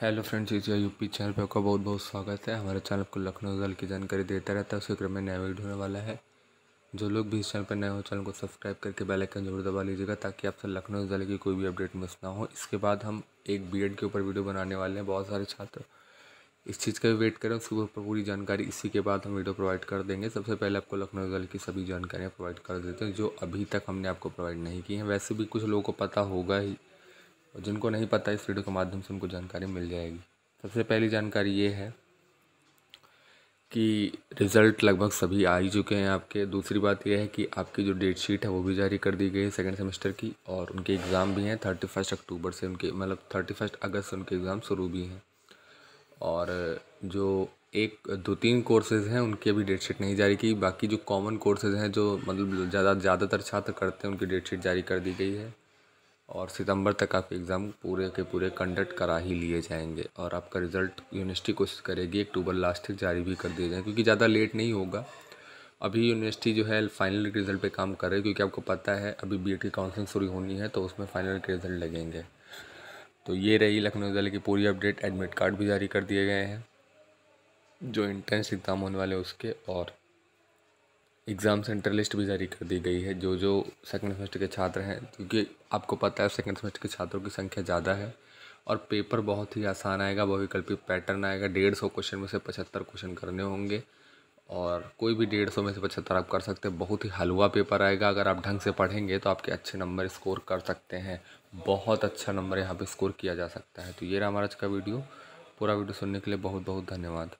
hello friends इस UP channel पर आपका बहुत बहुत स्वागत है हमारे चैनल को लखनऊ जल की जानकारी देता रहता है उसके क्रम में नया वीडियो होने वाला है जो लोग भी इस चैनल पर नए हो चैनल को सब्सक्राइब करके बेल आइकन जरूर दबा लीजिएगा ताकि आपसे लखनऊ जल की कोई भी अपडेट मिस ना हो इसके बाद हम एक बी के ऊपर वीडियो बनाने वाले हैं बहुत सारे छात्र इस चीज़ का भी वेट करें उसके ऊपर पूरी जानकारी इसी के बाद हम वीडियो प्रोवाइड कर देंगे सबसे पहले आपको लखनऊ जल की सभी जानकारियाँ प्रोवाइड कर देते हैं जो अभी तक हमने आपको प्रोवाइड नहीं की हैं वैसे भी कुछ लोगों को पता होगा ही और जिनको नहीं पता इस वीडियो के माध्यम से उनको जानकारी मिल जाएगी सबसे पहली जानकारी ये है कि रिज़ल्ट लगभग सभी आ ही चुके हैं आपके दूसरी बात यह है कि आपकी जो डेट शीट है वो भी जारी कर दी गई है सेकेंड सेमेस्टर की और उनके एग्ज़ाम भी हैं थर्टी फर्स्ट अक्टूबर से उनके मतलब थर्टी फर्स्ट अगस्त से उनके एग्ज़ाम शुरू भी हैं और जो एक दो तीन कोर्सेज़ हैं उनकी अभी डेट शीट नहीं जारी की बाकी जो कॉमन कोर्सेज़ हैं जो मतलब ज़्यादा ज़्यादातर छात्र करते हैं उनकी डेट शीट जारी कर दी गई है और सितंबर तक आप एग्ज़ाम पूरे के पूरे कंडक्ट करा ही लिए जाएंगे और आपका रिज़ल्ट यूनिवर्सिटी कोशिश करेगी अक्टूबर लास्ट तक जारी भी कर दिए जाए क्योंकि ज़्यादा लेट नहीं होगा अभी यूनिवर्सिटी जो है फाइनल रिज़ल्ट पे काम कर रही है क्योंकि आपको पता है अभी बी की e काउंसलिंग शुरू होनी है तो उसमें फाइनल के रिज़ल्ट लगेंगे तो ये रही लखनऊ ज़िले की पूरी अपडेट एडमिट कार्ड भी जारी कर दिए गए हैं जो इंट्रेंस एग्ज़ाम होने वाले उसके और एग्ज़ाम सेंटर लिस्ट भी जारी कर दी गई है जो जो सेकंड सेमेस्टर के छात्र हैं क्योंकि आपको पता है सेकंड सेमेस्टर के छात्रों की संख्या ज़्यादा है और पेपर बहुत ही आसान आएगा बहुविकल्पी पैटर्न आएगा डेढ़ सौ क्वेश्चन में से पचहत्तर क्वेश्चन करने होंगे और कोई भी डेढ़ सौ में से पचहत्तर आप कर सकते हैं बहुत ही हलवा पेपर आएगा अगर आप ढंग से पढ़ेंगे तो आपके अच्छे नंबर स्कोर कर सकते हैं बहुत अच्छा नंबर यहाँ पर स्कोर किया जा सकता है तो ये रहा हमारा आज का वीडियो पूरा वीडियो सुनने के लिए बहुत बहुत धन्यवाद